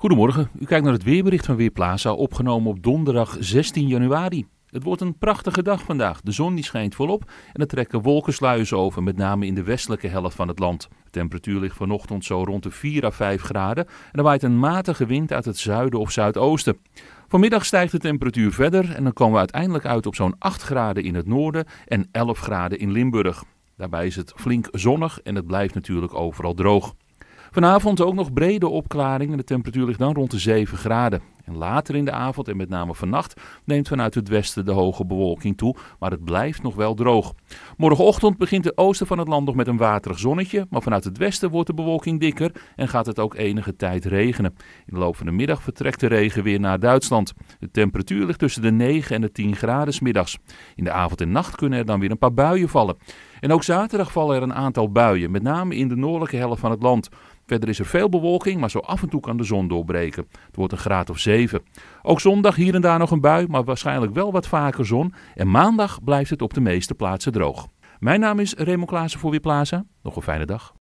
Goedemorgen, u kijkt naar het weerbericht van Weerplaza, opgenomen op donderdag 16 januari. Het wordt een prachtige dag vandaag. De zon die schijnt volop en er trekken wolkensluizen over, met name in de westelijke helft van het land. De temperatuur ligt vanochtend zo rond de 4 à 5 graden en er waait een matige wind uit het zuiden of zuidoosten. Vanmiddag stijgt de temperatuur verder en dan komen we uiteindelijk uit op zo'n 8 graden in het noorden en 11 graden in Limburg. Daarbij is het flink zonnig en het blijft natuurlijk overal droog. Vanavond ook nog brede opklaringen. De temperatuur ligt dan rond de 7 graden. En later in de avond en met name vannacht neemt vanuit het westen de hoge bewolking toe, maar het blijft nog wel droog. Morgenochtend begint het oosten van het land nog met een waterig zonnetje, maar vanuit het westen wordt de bewolking dikker en gaat het ook enige tijd regenen. In de loop van de middag vertrekt de regen weer naar Duitsland. De temperatuur ligt tussen de 9 en de 10 graden middags. In de avond en nacht kunnen er dan weer een paar buien vallen. En ook zaterdag vallen er een aantal buien, met name in de noordelijke helft van het land. Verder is er veel bewolking, maar zo af en toe kan de zon doorbreken. Het wordt een graad of 7. Ook zondag hier en daar nog een bui, maar waarschijnlijk wel wat vaker zon. En maandag blijft het op de meeste plaatsen droog. Mijn naam is Remo Klaassen voor Weerplaza. Nog een fijne dag.